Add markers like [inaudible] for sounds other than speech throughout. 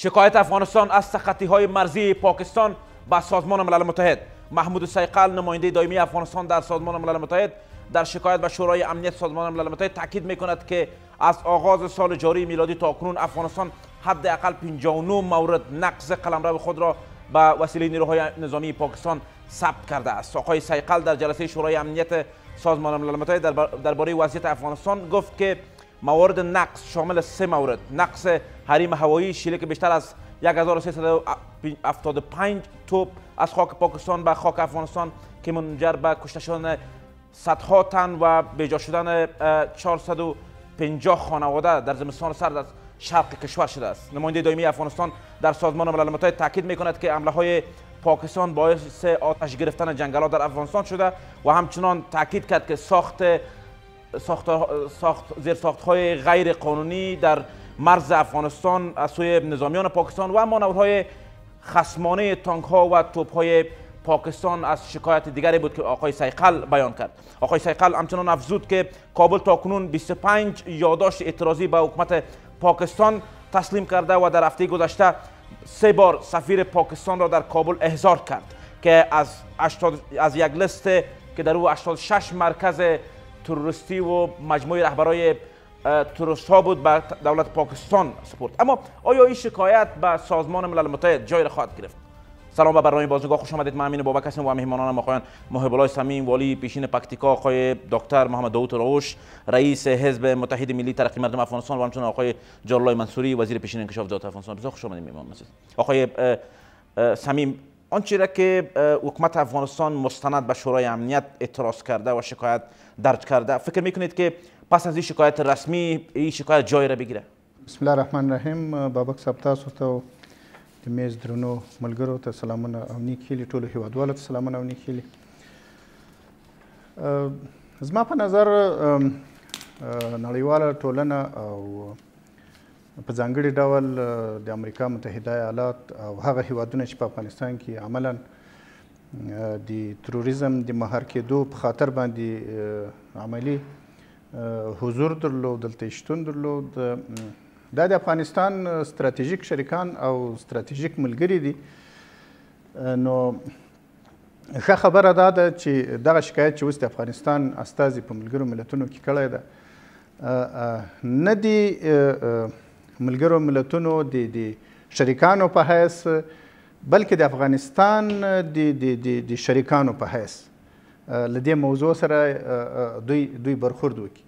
شکایت افغانستان از سختی های مرزی پاکستان با سازمان ملل متحد محمود سیقل نماینده دائمی افغانستان در سازمان ملل متحد در شکایت به شورای امنیت سازمان ملل متحد تاکید میکند که از آغاز سال جاری میلادی تا کنون افغانستان حداقل 59 مورد نقض قلمرو خود را به وسیله نیروهای نظامی پاکستان ثبت کرده است آقای سیقل در جلسه شورای امنیت سازمان ملل متحد درباره وضعیت افغانستان گفت که موارد نقص شامل سه مورد نقص حریم هوایی شیلی که بیشتر از 1375 توپ از خاک پاکستان به خاک افغانستان که منجر به کشته شدن صدها تن و بجا شدن 450 خانواده در زمستان سرد از شرق کشور شده است نماینده دائمی افغانستان در سازمان ملل متحد تاکید میکند که حمله های پاکستان باعث آتش گرفتن جنگلات در افغانستان شده و همچنان تاکید کرد که ساخت ساخت زیر ساخت های غیر قانونی در مرز افغانستان از سوی نظامیان پاکستان و های خسمانه تانک ها و توپ های پاکستان از شکایت دیگری بود که آقای سیقل بیان کرد آقای سیقل همچنان افزود که کابل تاکنون 25 یادداشت اعتراضی به حکومت پاکستان تسلیم کرده و در هفته گذشته سه بار سفیر پاکستان را در کابل احضار کرد که از, از یک لیست که در او 86 مرکز تروریستی و مجموعه رهبرای تروریست ها بود به دولت پاکستان سپرد اما آیا این شکایت به سازمان ملل متحد جای را خواهد گرفت سلام به برنامه بازنگاه خوش آمدید من امین بابک هستم و ما آقایان محب الله والی پیشین پکتیکا آقای دکتر محمد داوود روش رئیس حزب متحد ملی ترقی مردم افغانستان و همچنان آقای جلال منصوری وزیر پیشین انکشاف ذات افغانستان بسیار خوش آمدید مهمان آقای صمیم آنچه را که حکومت افغانستان مستند به شورای امنیت اعتراض کرده و شکایت درج کرده فکر میکنید که پس از این شکایت رسمی این شکایت جای را بگیره بسم الله الرحمن الرحیم بابک صاحب تاسو ته د میز درنو ملګرو ته سلامونه او نیکهیلي ټولو هیوادوالو ته سلامونه او نیکهیلي زما په نظر نړیواله ټولنه او په ځانګړي ډول د امریکا متحده ایالات او هغه هیوادونه چې په افغانستان کې عملا د تروریزم د مهار کېدو په خاطر باندې عملی حضور درلود دلته شتون درلود دا د افغانستان ستراتیژیک شریکان او ستراتیژیک ملګری دي نو ښه خبره دا ده چې دغه شکایت چې اوس د افغانستان استازي په ملګرو ملتونو کې کړی ده نه دی ملګرو ملتونو د د شریکانو په حیث بلکې د افغانستان د د د شریکانو په حیث لدې موضوع سره دوی دوی برخورد وکړي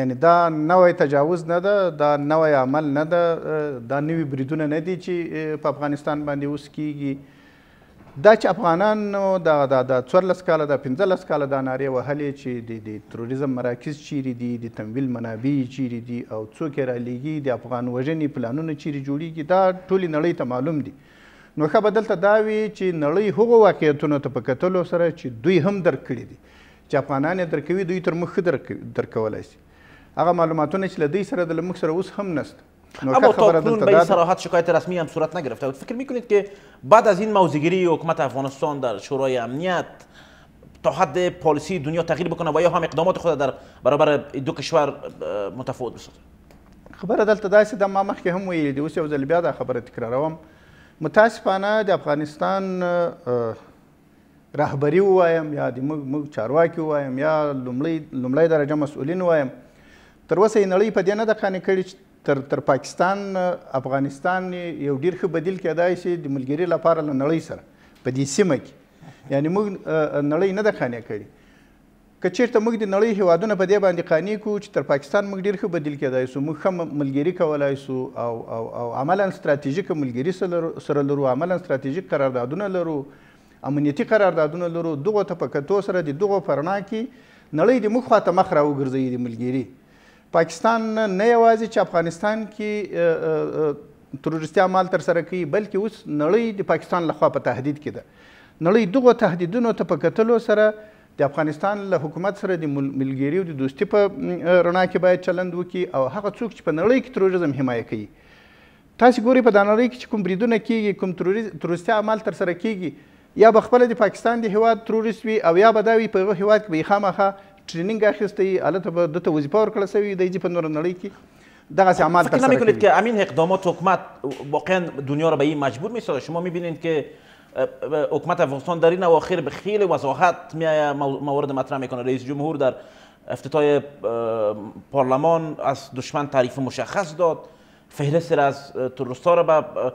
یعنی دا نوې تجاوز نه ده دا نوې عمل نه ده دا نوې بریدونه نه دي چې په افغانستان باندې اوس کیږي دا چې افغانانو د د څوارلس کاله د پنځلس کاله دا نارې وهلې چې د تروریزم مراکز چیرې دي د تمویل منابع چیرې دي او څوک یې رالیږي د افغان وژنې پلانونه چیرې جوړیږي دا ټولې نړۍ ته معلوم دي نو ښه به دلته دا وي چې نړۍ هغو واقعیتونو ته په کتلو سره چې دوی هم درک کړي دي چې افغانان یې درکوي دوی تر موږ ښه درکولی سي هغه معلوماتونه چې له دوی سره د له موږ سره اوس هم نسته اما تا کنون به این سراحت شکایت رسمی هم صورت نگرفته بود فکر میکنید که بعد از این موزگیری حکومت افغانستان در شورای امنیت تا حد پالیسی دنیا تغییر بکنه و یا هم اقدامات خود در برابر دو کشور متفاوت بسازه خبره دلته داسې ده ما مخکې هم ویلي دي اوس یو ځل بیا دا خبره تکراروم متاسفانه د افغانستان رهبري ووایم یا د موږ چارواکي ووایم یا لومړی درجه مسؤلین ووایم تر اوسه یې نړۍ په دې نه ده قانع کړې چې تر تر پاکستان افغانستان یو ډیر ښه بدیل کېدای شي د ملګری لپاره له نړۍ سره په دې سیمه کې یعنی موږ نړۍ نه ده خانې کړې که چېرته موږ د نړۍ هیوادونه په دې باندې قانع کړو چې تر پاکستان موږ ډیر ښه بدیل کېدای شو موږ ښه ملګري کولی شو او او او عملا ستراتیژیک ملګري سره لرو عملا ستراتیژیک قراردادونه لرو امنیتي قراردادونه لرو دغه ته په کتو سره د دغه پرنا کې نړۍ د مخ خواته مخ راوګرځوي د ملګري پاکستان نه یوازې چې افغانستان کې تروریستي اعمال ترسره کوي بلکې اوس نړۍ د پاکستان لخوا په تهدید کې ده نړۍ دغو تهدیدونو ته په کتلو سره د افغانستان له حکومت سره د ملګري او د دوستي په رڼا کې باید چلند وکړي او هغه څوک چې په نړۍ کې تروریزم حمایه کوي تاسو ګوري په دانړۍ کې چې کوم بریدونه کیږي کوم تروریستي اعمال ترسره کیږي یا به خپله د پاکستان د هیواد تروریست وي او یا به دا وي په هغه هیواد کې به یې خامخا ټریننګ اخیستی الته به تا وظیفه ورکړل سوي د ایجی په نور نړۍ کې دغه اعمال که همین اقدامات حکومت واقعا دنیا را به این مجبور میسازه شما میبینید که حکومت افغانستان در این اواخر به خیلی وضاحت موارد مطرح میکنه رئیس جمهور در افتتاح پارلمان از دشمن تعریف مشخص داد فهرستی از تروریستا را به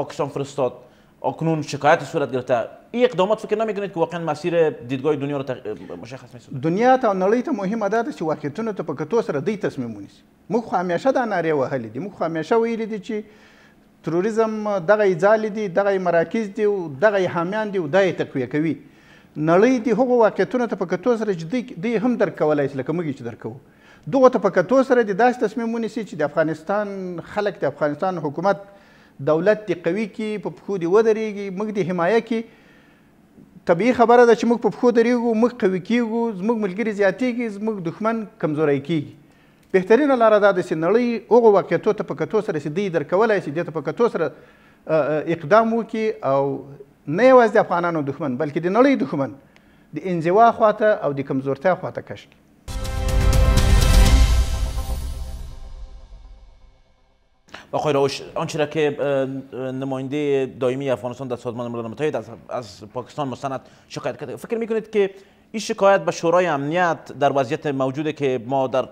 پاکستان فرستاد اکنون شکایت صورت گرفته این اقدامات فکر نمیکنید که واقعا مسیر دیدگاه دنیا رو تق... مشخص میسازه دنیا ته نړۍ ته مهمه ده چې واقعیتونو ته په کتو سره دوی تصمیم ونیسي موږ خو همیشه دا نارې وهلې دي موږ خو همیشه ویلي دي چې تروریزم دغه ځالې دي دغه مراکز دي او دغه حامیان دي او دا یې تقویه کوي نړۍ د هغو واقعیتونو ته په کتو سره چې دوی هم درک کولی شي لکه موږ چې درک کوو دغو ته په کتو سره د داسې تصمیم ونیسي چې د افغانستان خلک د افغانستان حکومت دولت دې قوي کی په پښو دې ودرېږي موږ دې حمایه کی طبیعي خبره ده چې موږ په پښو درېږو موږ قوي کیږو زموږ ملګري زیاتېږي زموږ دښمن کمزوری کیږي بهترینه لاره دا ده چې نړۍ هغو واقعیتو ته په کتو سره چې دوی درکولی شي دې ته په کتو سره اقدام وکړي او نه یوازې د افغانانو دښمن بلکې د نړۍ دښمن د انزوا خواته او د کمزورتیا خواته کش کړي آقای راوش آنچه را که نماینده دائمی افغانستان در سازمان ملل متحد از پاکستان مستند شکایت کرده فکر میکنید که این شکایت به شورای امنیت در وضعیت موجوده که ما در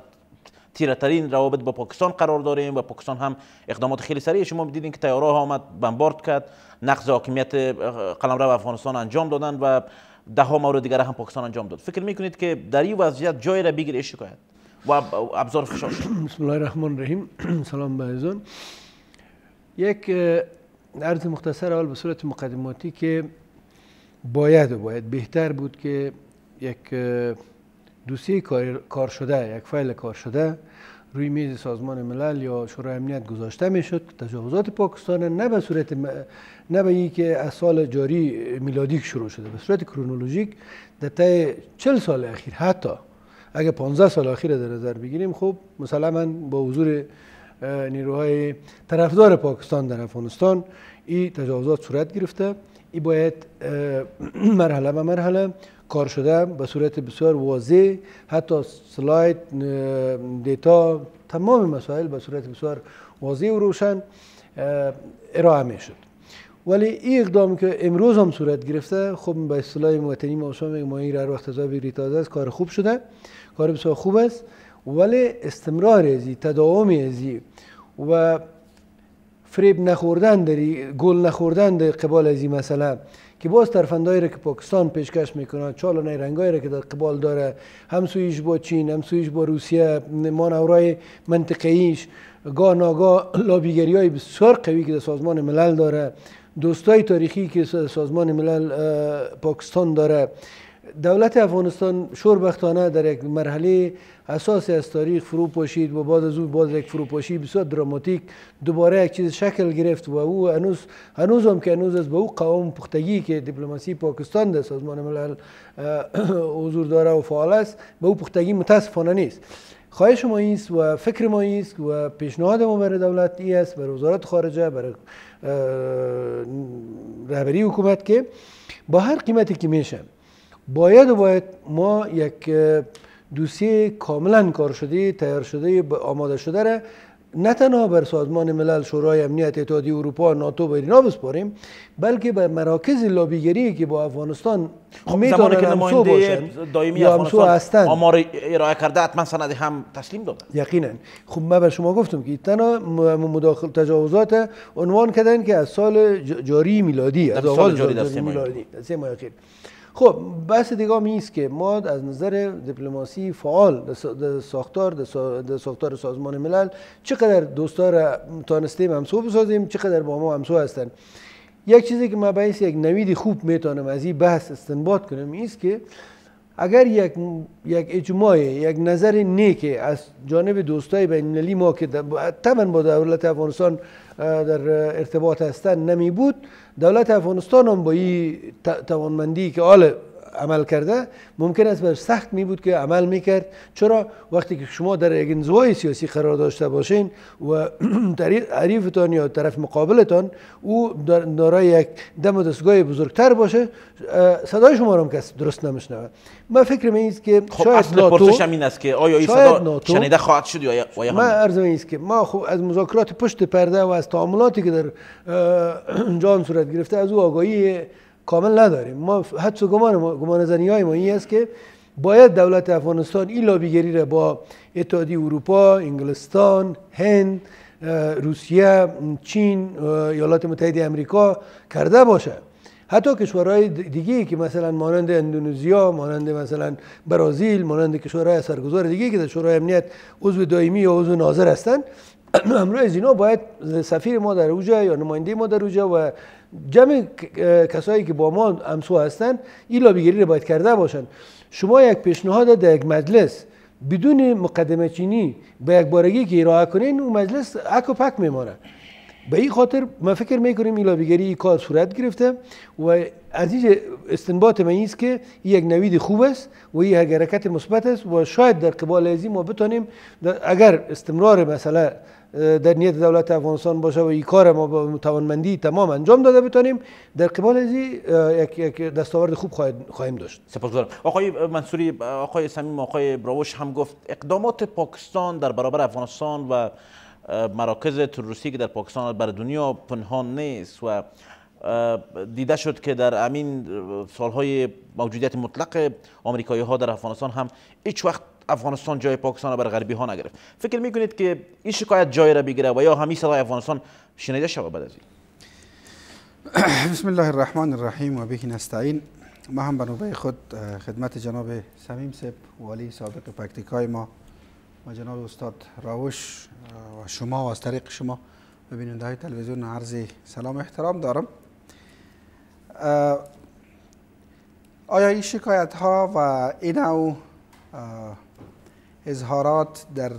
تیره ترین روابط با پاکستان قرار داریم و پاکستان هم اقدامات خیلی سریع شما دیدین که تیاره ها آمد بمبارد کرد نقض حاکمیت قلمرو افغانستان انجام دادن و ده ها مورد دیگر هم پاکستان انجام داد فکر میکنید که در این وضعیت جای را بگیره شکایت و ابزار فشار [clears throat] بسم الله الرحمن الرحیم [clears throat] سلام به ایزان یک عرض مختصر اول به صورت مقدماتی که باید و باید بهتر بود که یک دوسیه کار شده یک فایل کار شده روی میز سازمان ملل یا شورای امنیت گذاشته میشد که تجاوزات پاکستان نه به صورت نه به این که از سال جاری میلادی شروع شده به صورت کرونولوژیک در طی 40 سال اخیر حتی اگه 15 سال اخیر در نظر بگیریم خب مسلما با حضور نیروهای طرفدار پاکستان در افغانستان این تجاوزات صورت گرفته این باید [clears throat] مرحله به مرحله کار شده به صورت بسیار واضح حتی سلاید دیتا تمام مسائل به صورت بسیار واضح و روشن ارائه می شد ولی این اقدام که امروز هم صورت گرفته خب به اصطلاح موطنی ما شما ما این هر وقت از کار خوب شده کار بسیار خوب است ولی استمرار ازی تداوم ازی و فریب نخوردن داری گل نخوردن در قبال از این مسئله که باز ترفندهایی را که پاکستان پیشکش میکنه چال رنگایی را که در قبال داره همسویش با چین همسویش با روسیه مانورای منطقیش گاه ناگاه لابیگری های بسیار قوی که در سازمان ملل داره دوستای تاریخی که سازمان ملل پاکستان داره دولت افغانستان شوربختانه در یک مرحله اساسی از تاریخ فروپاشید و بعد از اون باز یک فروپاشی بسیار دراماتیک دوباره یک چیز شکل گرفت و او هنوز هنوز هم که هنوز از به او قوام پختگی که دیپلماسی پاکستان در سازمان ملل حضور داره و فعال است به او پختگی متاسفانه نیست خواهش ما اینست و فکر ما است و پیشنهاد ما برای دولت ای است برای وزارت خارجه برای رهبری حکومت که با هر قیمتی که میشه باید و باید ما یک دوسیه کاملا کار شده تیار شده آماده شده را نه تنها بر سازمان ملل شورای امنیت اتحادی اروپا ناتو و اینا بسپاریم بلکه به مراکز لابیگری که با افغانستان خب که نماینده دائمی یا هستن آمار ارائه کرده حتما سند هم تسلیم دادن یقینا خب من به شما گفتم که تنها مداخل تجاوزات عنوان کردن که از سال جاری میلادی از سال جاری, میلادی خب بحث دیگه هم است که ما از نظر دیپلماسی فعال در ساختار در ساختار سازمان ملل چقدر دوستار را تانستیم همسو بسازیم چقدر با ما همسو هستن یک چیزی که ما باعث یک نوید خوب میتونم از این بحث استنباط کنم است که اگر یک یک اجماع یک نظر نیک از جانب دوستای بین المللی ما که طبعا با دولت افغانستان در ارتباط هستن نمی بود دولت افغانستان هم با این توانمندی که آل عمل کرده ممکن است بر سخت می بود که عمل می کرد چرا وقتی که شما در یک انزوای سیاسی قرار داشته باشین و [clears throat] عریفتان یا طرف مقابلتان او دارای یک دم و دستگاه بزرگتر باشه صدای شما رو هم کس درست نمیشنوه من فکر می که خب شاید اصل ناتو این است که آیا این صدا شنیده خواهد شد یا یا من عرض می است که ما خب از مذاکرات پشت پرده و از تعاملاتی که در [clears throat] جان صورت گرفته از او آگاهی کامل نداریم ما و گمان ما، گمان های ما این است که باید دولت افغانستان این لابیگری را با اتحادی اروپا، انگلستان، هند، روسیه، چین، ایالات متحده امریکا کرده باشه حتی کشورهای دیگه که مثلا مانند اندونزیا مانند مثلا برازیل مانند کشورهای سرگزار دیگه که در شورای امنیت عضو دائمی یا عضو ناظر هستند همراه از اینا باید سفیر ما در اوجه یا نماینده ما در اوجه و جمع کسایی که با ما همسو هستند این لابیگری رو باید کرده باشند شما یک پیشنهاد در یک مجلس بدون مقدمه چینی به یک بارگی که ارائه کنین اون مجلس اک و پک میمانه به این خاطر ما فکر میکنیم این لابیگری ای کار صورت گرفته و از اینجا استنباط من است که این یک نوید خوب است و این حرکت مثبت است و شاید در قبال ازی ما بتانیم اگر استمرار مسئله در نیت دولت افغانستان باشه و این کار ما با توانمندی تمام انجام داده بتانیم در قبال از یک یک دستاورد خوب خواهیم داشت سپاسگزارم آقای منصوری آقای سمیم آقای براوش هم گفت اقدامات پاکستان در برابر افغانستان و مراکز تروریستی که در پاکستان بر دنیا پنهان نیست و دیده شد که در امین سالهای موجودیت مطلق آمریکایی ها در افغانستان هم هیچ وقت افغانستان جای پاکستان را بر غربی ها نگرفت فکر میکنید که این شکایت جای را بگیره و یا همین صدای افغانستان شنیده شود بعد از این بسم الله الرحمن الرحیم و به نستعین ما هم به نوبه خود خدمت جناب سمیم سپ والی سابق پکتیکای ما و جناب استاد راوش و شما و از طریق شما ببیننده های تلویزیون عرض سلام و احترام دارم آیا این شکایت ها و این او اظهارات در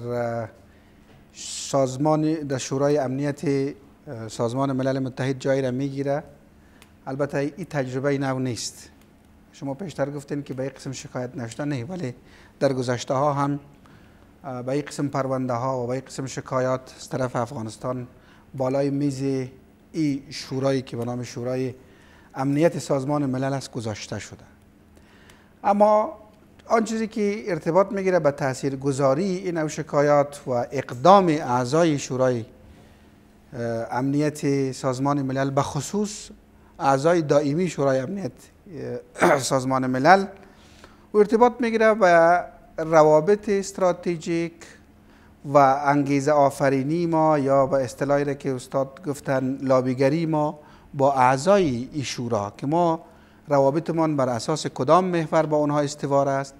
سازمان در شورای امنیت سازمان ملل متحد جایی را میگیره البته این تجربه نو نیست شما پیشتر گفتین که به این قسم شکایت نشده نه ولی در گذشته ها هم به این قسم پرونده ها و به این قسم شکایات از طرف افغانستان بالای میز این شورایی که به نام شورای امنیت سازمان ملل است گذاشته شده اما آن چیزی که ارتباط میگیره به تاثیر گذاری این او شکایات و اقدام اعضای شورای امنیت سازمان ملل به خصوص اعضای دائمی شورای امنیت [clears throat] سازمان ملل و ارتباط میگیره به روابط استراتژیک و انگیزه آفرینی ما یا به اصطلاحی که استاد گفتن لابیگری ما با اعضای شورا که ما روابطمان بر اساس کدام محور با اونها استوار است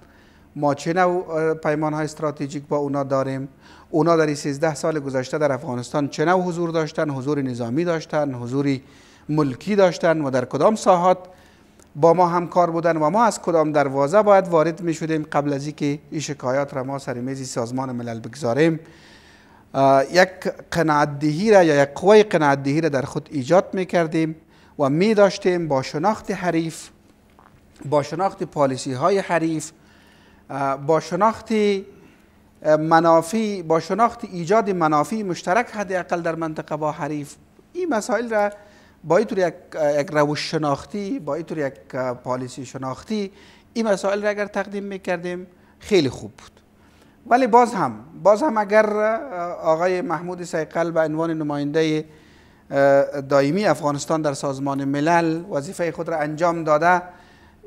ما چه نوع پیمان های استراتژیک با اونا داریم اونا در 13 سال گذشته در افغانستان چه نوع حضور داشتن حضور نظامی داشتن حضور ملکی داشتن و در کدام ساحات با ما همکار بودن و ما از کدام دروازه باید وارد می شدیم قبل از اینکه این شکایات را ما سر میز سازمان ملل بگذاریم یک دهی را یا یک قوه دهی را در خود ایجاد می کردیم و می داشتیم با شناخت حریف با شناخت پالیسی های حریف با شناخت منافع با شناخت ایجاد منافع مشترک حداقل در منطقه با حریف این مسائل را با این یک یک روش شناختی با این یک پالیسی شناختی این مسائل را اگر تقدیم کردیم خیلی خوب بود ولی باز هم باز هم اگر آقای محمود سیقل به عنوان نماینده دائمی افغانستان در سازمان ملل وظیفه خود را انجام داده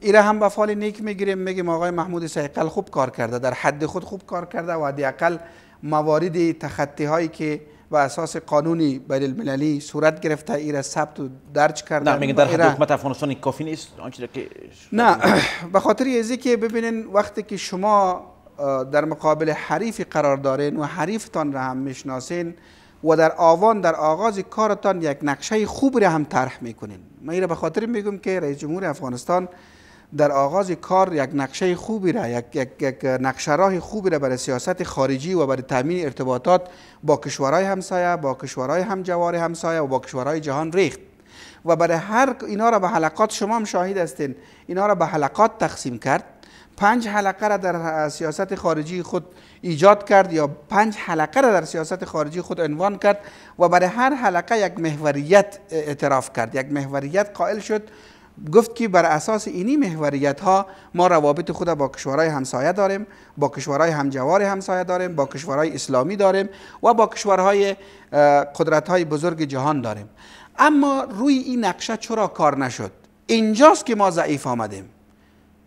ایره هم به فال نیک میگیریم میگیم آقای محمود سیقل خوب کار کرده در حد خود خوب کار کرده و حداقل موارد تخطی هایی که و اساس قانونی بین المللی صورت گرفته ایره ثبت و درج کرده نه میگن در حد حکومت افغانستان کافی نیست آنچه که نه [clears throat] به خاطر ازی که ببینین وقتی که شما در مقابل حریفی قرار دارین و حریفتان را هم میشناسین و در آوان در آغاز کارتان یک نقشه خوب را هم طرح میکنین من این را به خاطر میگم که رئیس جمهور افغانستان در آغاز کار یک نقشه خوبی را یک, یک،, یک نقشه راه خوبی را برای سیاست خارجی و برای تامین ارتباطات با کشورهای همسایه با کشورهای همجوار همسایه و با کشورهای جهان ریخت و برای هر اینا را به حلقات شما هم شاهد هستین اینا را به حلقات تقسیم کرد پنج حلقه را در سیاست خارجی خود ایجاد کرد یا پنج حلقه را در سیاست خارجی خود عنوان کرد و برای هر حلقه یک محوریت اعتراف کرد یک محوریت قائل شد گفت که بر اساس اینی محوریت ها ما روابط خود با کشورهای همسایه داریم با کشورهای همجوار همسایه داریم با کشورهای اسلامی داریم و با کشورهای قدرت های بزرگ جهان داریم اما روی این نقشه چرا کار نشد اینجاست که ما ضعیف آمدیم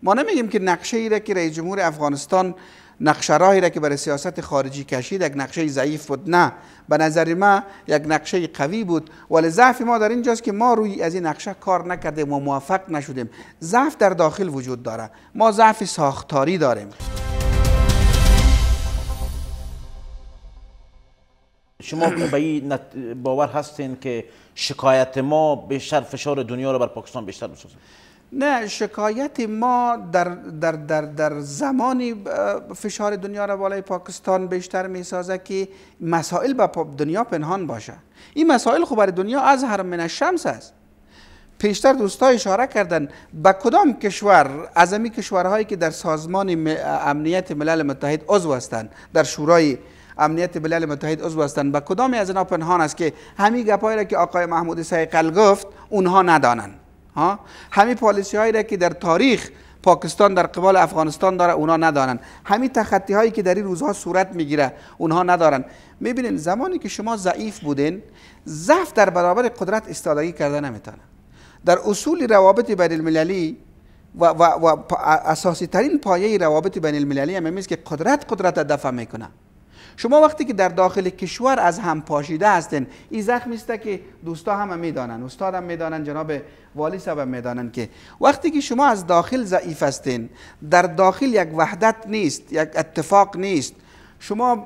ما نمیگیم که نقشه ای را که رئیس جمهور افغانستان نقشه راهی را که برای سیاست خارجی کشید یک نقشه ضعیف بود نه به نظر ما یک نقشه قوی بود ولی ضعف ما در اینجاست که ما روی از این نقشه کار نکردیم و موفق نشدیم ضعف در داخل وجود داره ما ضعف ساختاری داریم شما [coughs] به این باور هستین که شکایت ما بیشتر فشار دنیا رو بر پاکستان بیشتر بسازه نه شکایت ما در, در, در, در زمانی فشار دنیا را بالای پاکستان بیشتر می سازه که مسائل به دنیا پنهان باشه این مسائل خب برای دنیا از هر من شمس است پیشتر دوستا اشاره کردن به کدام کشور از امی کشورهایی که در سازمان امنیت ملل متحد عضو هستند در شورای امنیت ملل متحد عضو هستند به کدام از اینا پنهان است که همین گپایی را که آقای محمود سیقل گفت اونها ندانند همین پالیسی هایی را که در تاریخ پاکستان در قبال افغانستان داره اونا ندارن همین تخطی هایی که در این روزها صورت میگیره اونها ندارن میبینین زمانی که شما ضعیف بودین ضعف در برابر قدرت استادگی کرده نمیتونه در اصول روابط بین المللی و, و, و اساسی ترین پایه روابط بین المللی هم که قدرت قدرت دفع میکنه شما وقتی که در داخل کشور از هم پاشیده هستن این زخمی است که دوستا هم میدانن استاد هم میدانن جناب والی صاحب میدانن که وقتی که شما از داخل ضعیف هستین در داخل یک وحدت نیست یک اتفاق نیست شما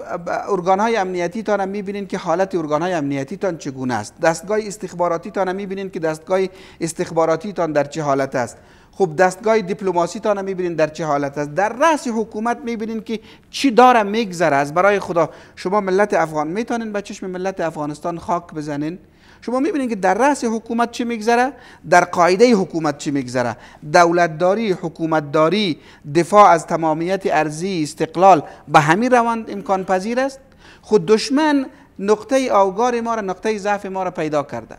ارگان های امنیتی تان هم میبینین که حالت ارگان های امنیتی تان چگونه است دستگاه استخباراتی تان هم میبینین که دستگاه استخباراتی تان در چه حالت است خب دستگاه دیپلماسی تا میبینین در چه حالت است در رأس حکومت میبینین که چی داره میگذره از برای خدا شما ملت افغان میتونین به چشم ملت افغانستان خاک بزنین شما میبینین که در رأس حکومت چی میگذره در قاعده حکومت چی میگذره دولتداری حکومتداری دفاع از تمامیت ارزی استقلال به همین روند امکان پذیر است خود خب دشمن نقطه آوگار ما را نقطه ضعف ما را پیدا کرده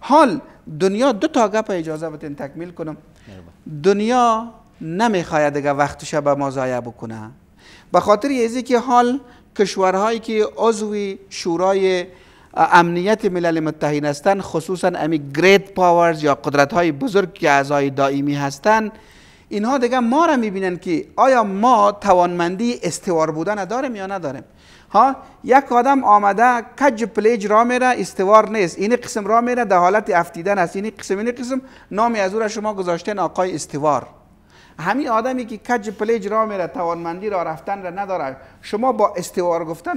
حال دنیا دو تا گپ اجازه بتین تکمیل کنم دنیا نمیخواید دیگه وقتش به ما ضایع بکنه به خاطر یزی که حال کشورهایی که عضو شورای امنیت ملل متحد هستند خصوصا امی گریت پاورز یا قدرت های بزرگ که اعضای دائمی هستند اینها دیگه ما را میبینن که آیا ما توانمندی استوار بودن داریم یا نداریم ها یک آدم آمده کج پلیج را میره استوار نیست این قسم را میره در حالت افتیدن است این قسم این قسم نامی از او را شما گذاشتن آقای استوار همین آدمی که کج پلیج را میره توانمندی را رفتن را نداره شما با استوار گفتن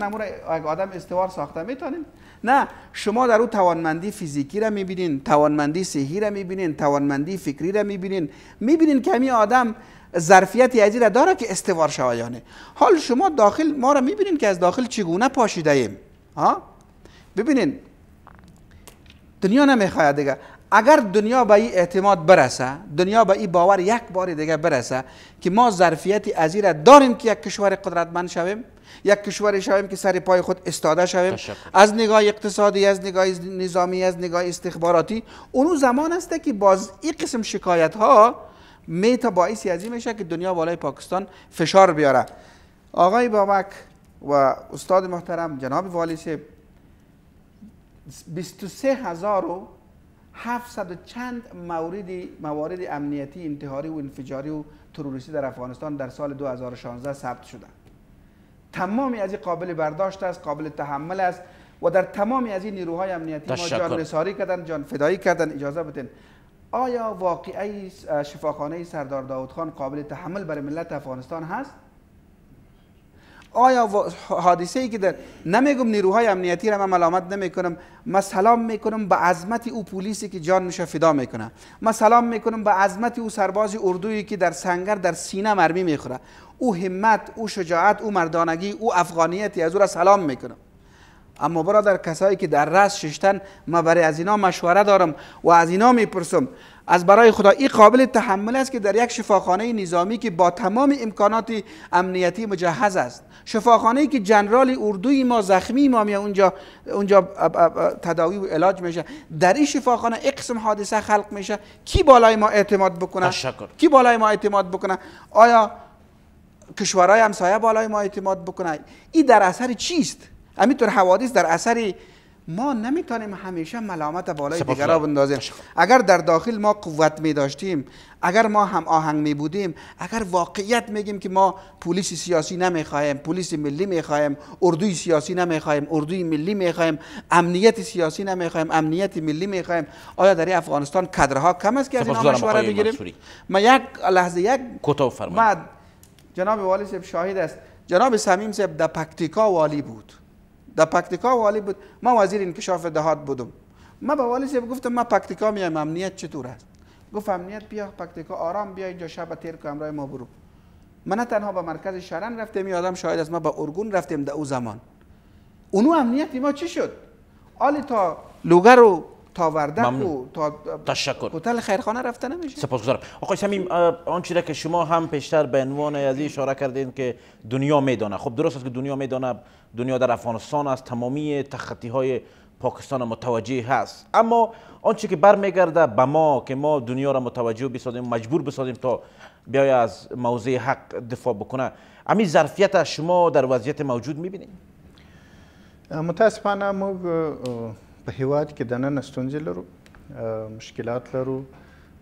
یک آدم استوار ساخته میتونین نه شما در او توانمندی فیزیکی را میبینین توانمندی صحی را میبینین توانمندی فکری را میبینین میبینین که همین آدم ظرفیتی ازی داره که استوار شوایانه حال شما داخل ما را میبینین که از داخل چگونه پاشیده ایم ها ببینین دنیا نمیخواید دیگه اگر دنیا به این اعتماد برسه دنیا به این باور یک بار دیگه برسه که ما ظرفیتی از داریم که یک کشور قدرتمند شویم یک کشوری شویم که سر پای خود استاده شویم از نگاه اقتصادی از نگاه نظامی از نگاه استخباراتی اونو زمان است که باز این قسم شکایت ها میتا باعثی از این میشه که دنیا بالای پاکستان فشار بیاره آقای بابک و استاد محترم جناب والی سیب 23 هزار و 700 چند مورد موارد امنیتی انتحاری و انفجاری و تروریستی در افغانستان در سال 2016 ثبت شده تمامی از این قابل برداشت است قابل تحمل است و در تمامی از این نیروهای امنیتی ما جان رساری کردن جان فدایی کردن اجازه بتین آیا واقعی شفاخانه سردار خان قابل تحمل برای ملت افغانستان هست؟ آیا حادثه ای که در نمیگم نیروهای امنیتی را من ملامت نمیکنم من سلام میکنم به عظمت او پلیسی که جانش فدا میکنه من سلام میکنم به عظمت او سرباز اردویی که در سنگر در سینه مرمی میخوره او همت او شجاعت او مردانگی او افغانیتی از او را سلام میکنم اما برادر کسایی که در رس ششتن ما برای از اینا مشوره دارم و از اینا میپرسم از برای خدا این قابل تحمل است که در یک شفاخانه نظامی که با تمام امکانات امنیتی مجهز است شفاخانه که جنرال اردوی ما زخمی ما می اونجا اونجا تداوی و علاج میشه در این شفاخانه قسم حادثه خلق میشه کی بالای ما اعتماد بکنه تشکر. کی بالای ما اعتماد بکنه آیا کشورهای همسایه بالای ما اعتماد بکنه این در اثر چیست همینطور حوادث در اثر ما نمیتونیم همیشه ملامت بالای دیگران بندازیم اگر در داخل ما قوت می داشتیم اگر ما هم آهنگ می بودیم اگر واقعیت میگیم که ما پلیس سیاسی نمیخوایم پلیس ملی میخوایم اردوی سیاسی نمیخوایم اردوی ملی میخوایم امنیت سیاسی نمیخوایم امنیت ملی میخوایم آیا در افغانستان کادرها کم است که از اینا مشوره بگیریم ما یک لحظه یک جناب والی صاحب شاهد است جناب صمیم صاحب در پکتیکا والی بود در پکتیکا والی بود ما وزیر انکشاف دهات بودم ما به والی صاحب گفتم ما پکتیکا میایم امنیت چطور است گفت امنیت بیا پکتیکا آرام بیا اینجا شب تیر کو همراه ما برو من تنها به مرکز شهرن رفتم این آدم شاید از ما به ارگون رفتم در او زمان اونو امنیت ما چی شد آلی تا لوگر و تا وردک و تا تشکر هتل خیرخانه رفته نمیشه سپاسگزارم آقای سمیم آنچه که شما هم پیشتر به عنوان از اشاره کردین که دنیا میدانه خب درست است که دنیا میدانه دنیا در افغانستان از تمامی تخطی های پاکستان متوجه هست اما آنچه که برمیگرده به ما که ما دنیا را متوجه بسازیم مجبور بسازیم تا بیای از موضع حق دفاع بکنه امی ظرفیت شما در وضعیت موجود میبینید متاسفانه موږ به هیواد که دننه ستونزې لرو مشکلات لرو